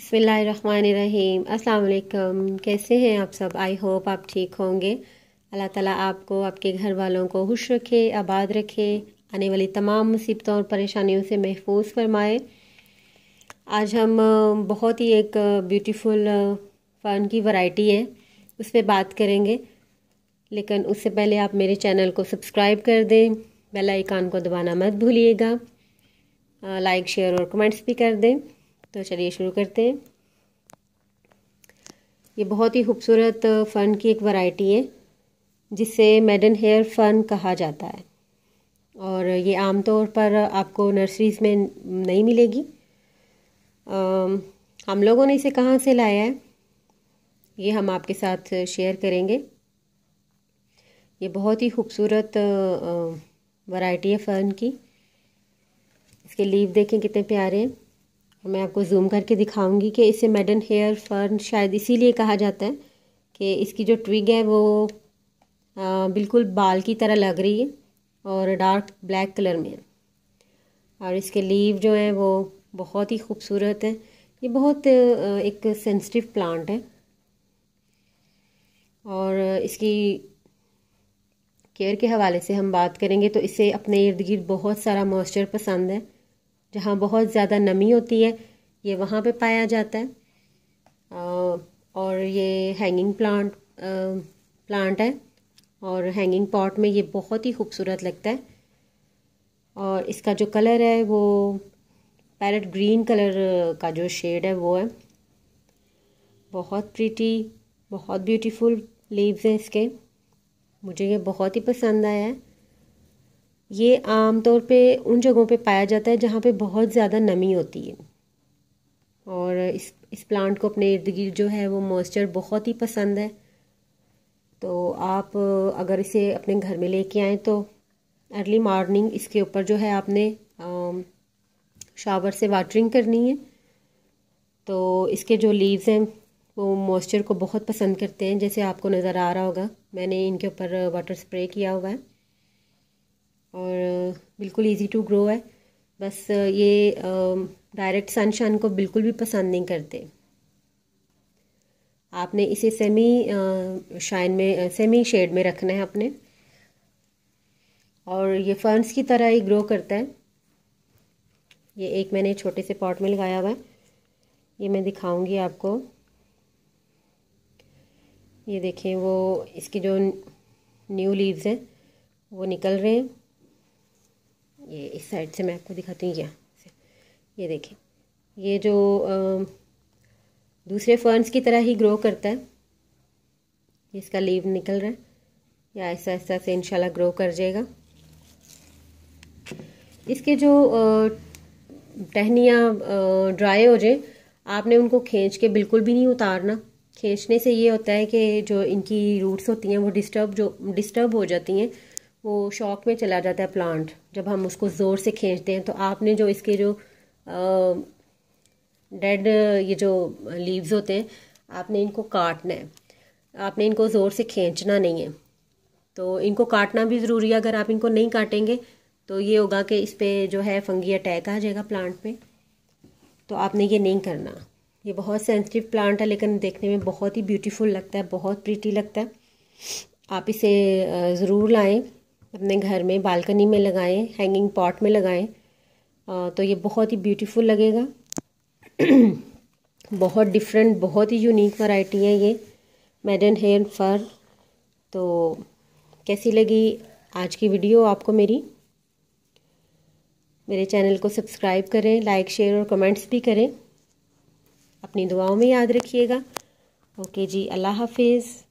बसमीम अल्लाम कैसे हैं आप सब आई होप आप ठीक होंगे अल्लाह ताला आपको आपके घर वालों को खुश रखे आबाद रखे आने वाली तमाम मुसीबतों और परेशानियों से महफूज फरमाए आज हम बहुत ही एक ब्यूटीफुल फ़न की वैरायटी है उस पर बात करेंगे लेकिन उससे पहले आप मेरे चैनल को सब्सक्राइब कर दें बेल आइकान को दबाना मत भूलिएगा लाइक शेयर और कमेंट्स भी कर दें तो चलिए शुरू करते हैं ये बहुत ही खूबसूरत फ़न की एक वैरायटी है जिसे मेडन हेयर फ़न कहा जाता है और ये आमतौर पर आपको नर्सरीज़ में नहीं मिलेगी आ, हम लोगों ने इसे कहाँ से लाया है ये हम आपके साथ शेयर करेंगे ये बहुत ही खूबसूरत वैरायटी है फ़र्न की इसके लीव देखें कितने प्यारे हैं मैं आपको जूम करके दिखाऊंगी कि इसे मेडन हेयर फर्न शायद इसीलिए कहा जाता है कि इसकी जो ट्विग है वो आ, बिल्कुल बाल की तरह लग रही है और डार्क ब्लैक कलर में है और इसके लीव जो हैं वो बहुत ही खूबसूरत हैं ये बहुत एक सेंसिटिव प्लांट है और इसकी केयर के हवाले से हम बात करेंगे तो इसे अपने इर्द गिर्द बहुत सारा मॉइस्चर पसंद है जहाँ बहुत ज़्यादा नमी होती है ये वहाँ पे पाया जाता है और ये हैंगिंग प्लांट प्लांट है और हैंगिंग पॉट में ये बहुत ही खूबसूरत लगता है और इसका जो कलर है वो पैरट ग्रीन कलर का जो शेड है वो है बहुत प्रीटी बहुत ब्यूटीफुल लीव्स हैं इसके मुझे ये बहुत ही पसंद आया है ये आमतौर पे उन जगहों पे पाया जाता है जहाँ पे बहुत ज़्यादा नमी होती है और इस इस प्लांट को अपने इर्द गिर्द जो है वो मॉइस्चर बहुत ही पसंद है तो आप अगर इसे अपने घर में लेके आएँ तो अर्ली मॉर्निंग इसके ऊपर जो है आपने शावर से वाटरिंग करनी है तो इसके जो लीव्स हैं वो मॉइस्चर को बहुत पसंद करते हैं जैसे आपको नज़र आ रहा होगा मैंने इनके ऊपर वाटर स्प्रे किया हुआ है और बिल्कुल इजी टू ग्रो है बस ये डायरेक्ट सनशाइन को बिल्कुल भी पसंद नहीं करते आपने इसे सेमी शाइन में सेमी शेड में रखना है अपने और ये फर्न्स की तरह ही ग्रो करता है ये एक मैंने छोटे से पॉट में लगाया हुआ है ये मैं दिखाऊंगी आपको ये देखें वो इसकी जो न्यू लीव्स हैं वो निकल रहे हैं ये इस साइड से मैं आपको दिखाती हूँ यहाँ से ये देखें ये जो दूसरे फर्न्स की तरह ही ग्रो करता है इसका लीव निकल रहा है या ऐसा ऐसा से इनशाला ग्रो कर जाएगा इसके जो टहनियाँ ड्राई हो जाए आपने उनको खींच के बिल्कुल भी नहीं उतारना खींचने से ये होता है कि जो इनकी रूट्स होती हैं वो डिस्टर्ब जो डिस्टर्ब हो जाती हैं वो शौक में चला जाता है प्लांट जब हम उसको ज़ोर से खींचते हैं तो आपने जो इसके जो डेड ये जो लीव्स होते हैं आपने इनको काटना है आपने इनको ज़ोर से खींचना नहीं है तो इनको काटना भी ज़रूरी है अगर आप इनको नहीं काटेंगे तो ये होगा कि इस पर जो है फंगी अटैक आ जाएगा प्लांट पे तो आपने ये नहीं करना ये बहुत सेंसिटिव प्लांट है लेकिन देखने में बहुत ही ब्यूटीफुल लगता है बहुत प्रीटी लगता है आप इसे ज़रूर लाएं अपने घर में बालकनी में लगाएं हैंगिंग पॉट में लगाएं तो ये बहुत ही ब्यूटीफुल लगेगा बहुत डिफरेंट बहुत ही यूनिक वैरायटी है ये मेडन हेयर फर तो कैसी लगी आज की वीडियो आपको मेरी मेरे चैनल को सब्सक्राइब करें लाइक शेयर और कमेंट्स भी करें अपनी दुआओं में याद रखिएगा ओके जी अल्लाह हाफिज़